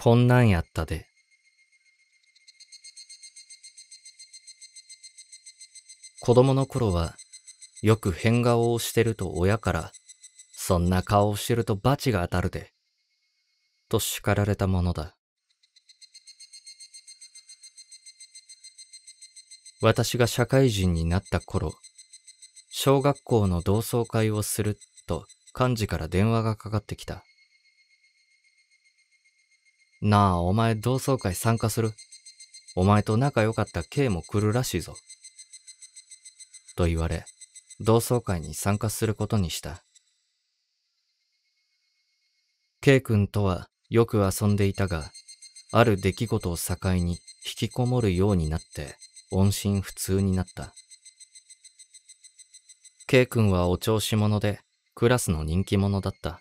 こんなんやったで。子供の頃は、よく変顔をしてると親から、そんな顔をしてると罰が当たるで、と叱られたものだ。私が社会人になった頃、小学校の同窓会をすると幹事から電話がかかってきた。なあ、お前同窓会参加するお前と仲良かった K も来るらしいぞ。と言われ、同窓会に参加することにした。K 君とはよく遊んでいたが、ある出来事を境に引きこもるようになって音信不通になった。K 君はお調子者でクラスの人気者だった。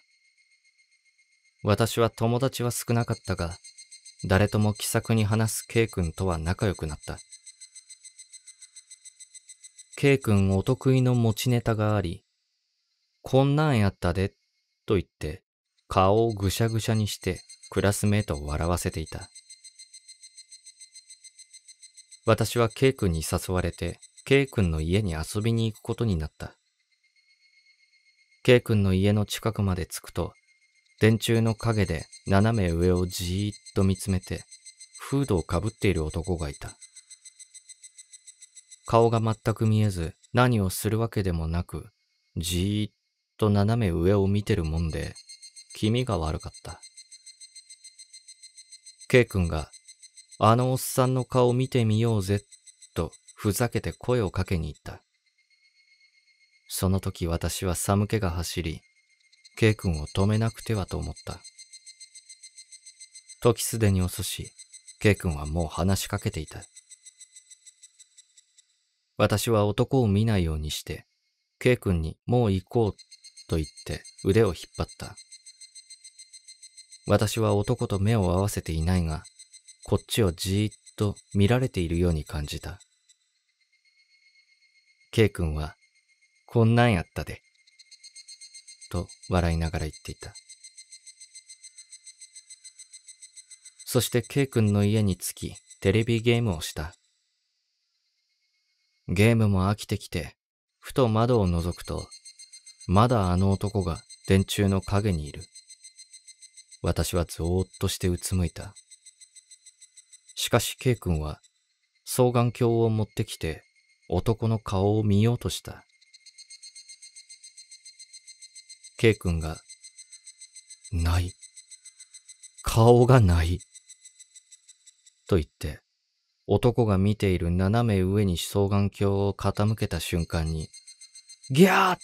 私は友達は少なかったが、誰とも気さくに話す K 君とは仲良くなった。K 君お得意の持ちネタがあり、こんなんやったで、と言って顔をぐしゃぐしゃにしてクラスメートを笑わせていた。私は K 君に誘われて K 君の家に遊びに行くことになった。K 君の家の近くまで着くと電柱の影で斜め上をじーっと見つめて、フードをかぶっている男がいた。顔が全く見えず、何をするわけでもなく、じーっと斜め上を見てるもんで、気味が悪かった。K 君が、あのおっさんの顔見てみようぜ、とふざけて声をかけに行った。その時私は寒気が走り、K 君を止めなくてはと思った。時すでに遅し、K 君はもう話しかけていた。私は男を見ないようにして、K 君にもう行こうと言って腕を引っ張った。私は男と目を合わせていないが、こっちをじーっと見られているように感じた。K 君は、こんなんやったで、と笑いながら言っていた。そして K 君の家に着き、テレビゲームをした。ゲームも飽きてきて、ふと窓を覗くと、まだあの男が電柱の陰にいる。私はぞーっとしてうつむいた。しかし K 君は、双眼鏡を持ってきて、男の顔を見ようとした。K 君が、ない。顔がない。と言って、男が見ている斜め上に双眼鏡を傾けた瞬間に、ギャー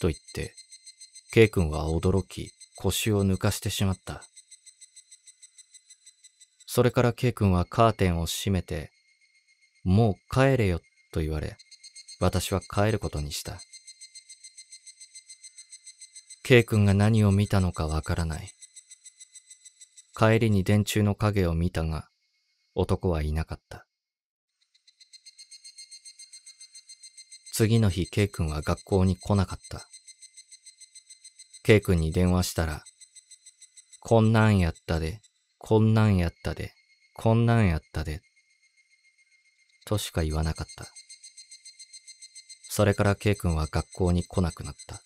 と言って、K 君は驚き、腰を抜かしてしまった。それから K 君はカーテンを閉めて、もう帰れよと言われ、私は帰ることにした。イ君が何を見たのかわからない。帰りに電柱の影を見たが、男はいなかった。次の日、K 君は学校に来なかった。K 君に電話したら、こんなんやったで、こんなんやったで、こんなんやったで、としか言わなかった。それから K 君は学校に来なくなった。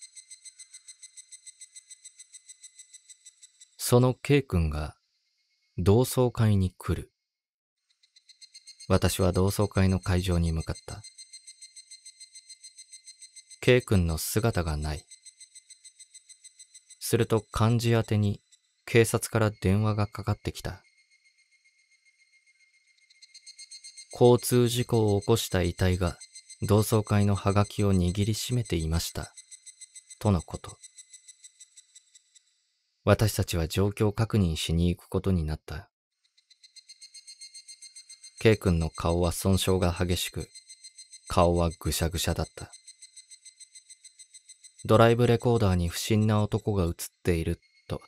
その K 君が同窓会に来る。私は同窓会の会場に向かった。K 君の姿がない。すると漢字宛てに警察から電話がかかってきた。交通事故を起こした遺体が同窓会のハガキを握りしめていました。とのこと。私たちは状況確認しに行くことになった。K 君の顔は損傷が激しく、顔はぐしゃぐしゃだった。ドライブレコーダーに不審な男が映っていると、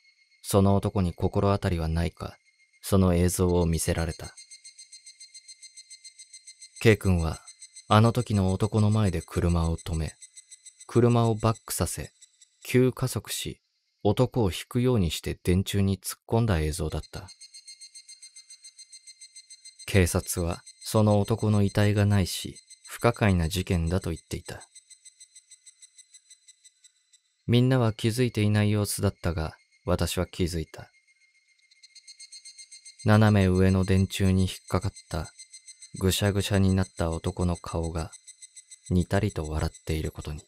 その男に心当たりはないか、その映像を見せられた。K 君は、あの時の男の前で車を止め、車をバックさせ、急加速し、男を引くようにして電柱に突っ込んだ映像だった。警察はその男の遺体がないし、不可解な事件だと言っていた。みんなは気づいていない様子だったが、私は気づいた。斜め上の電柱に引っかかった、ぐしゃぐしゃになった男の顔が、にたりと笑っていることに。